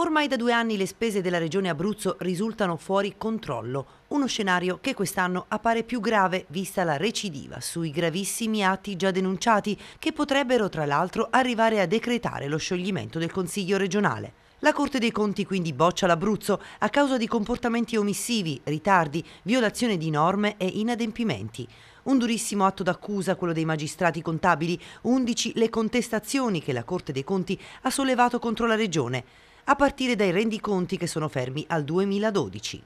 Ormai da due anni le spese della regione Abruzzo risultano fuori controllo, uno scenario che quest'anno appare più grave vista la recidiva sui gravissimi atti già denunciati che potrebbero tra l'altro arrivare a decretare lo scioglimento del Consiglio regionale. La Corte dei Conti quindi boccia l'Abruzzo a causa di comportamenti omissivi, ritardi, violazione di norme e inadempimenti. Un durissimo atto d'accusa quello dei magistrati contabili, 11 le contestazioni che la Corte dei Conti ha sollevato contro la Regione a partire dai rendiconti che sono fermi al 2012.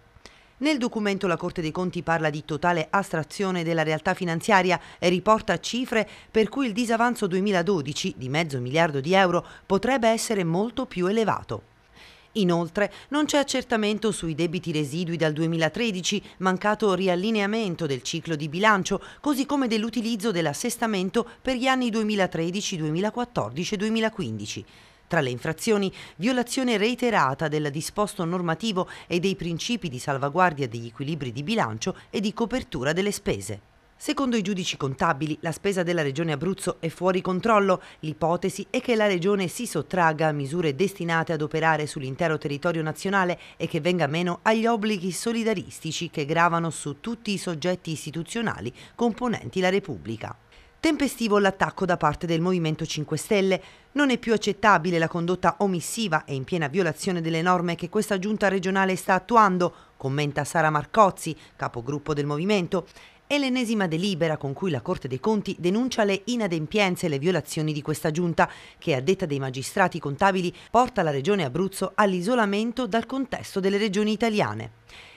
Nel documento la Corte dei Conti parla di totale astrazione della realtà finanziaria e riporta cifre per cui il disavanzo 2012 di mezzo miliardo di euro potrebbe essere molto più elevato. Inoltre non c'è accertamento sui debiti residui dal 2013, mancato riallineamento del ciclo di bilancio, così come dell'utilizzo dell'assestamento per gli anni 2013, 2014 e 2015. Tra le infrazioni, violazione reiterata del disposto normativo e dei principi di salvaguardia degli equilibri di bilancio e di copertura delle spese. Secondo i giudici contabili, la spesa della Regione Abruzzo è fuori controllo. L'ipotesi è che la Regione si sottragga a misure destinate ad operare sull'intero territorio nazionale e che venga meno agli obblighi solidaristici che gravano su tutti i soggetti istituzionali componenti la Repubblica. Tempestivo l'attacco da parte del Movimento 5 Stelle. Non è più accettabile la condotta omissiva e in piena violazione delle norme che questa giunta regionale sta attuando, commenta Sara Marcozzi, capogruppo del Movimento è l'ennesima delibera con cui la Corte dei Conti denuncia le inadempienze e le violazioni di questa giunta, che a detta dei magistrati contabili porta la Regione Abruzzo all'isolamento dal contesto delle regioni italiane.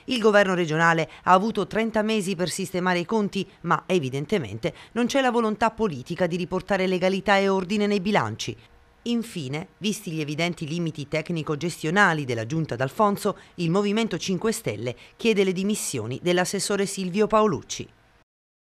Il governo regionale ha avuto 30 mesi per sistemare i conti, ma evidentemente non c'è la volontà politica di riportare legalità e ordine nei bilanci. Infine, visti gli evidenti limiti tecnico-gestionali della Giunta d'Alfonso, il Movimento 5 Stelle chiede le dimissioni dell'assessore Silvio Paolucci.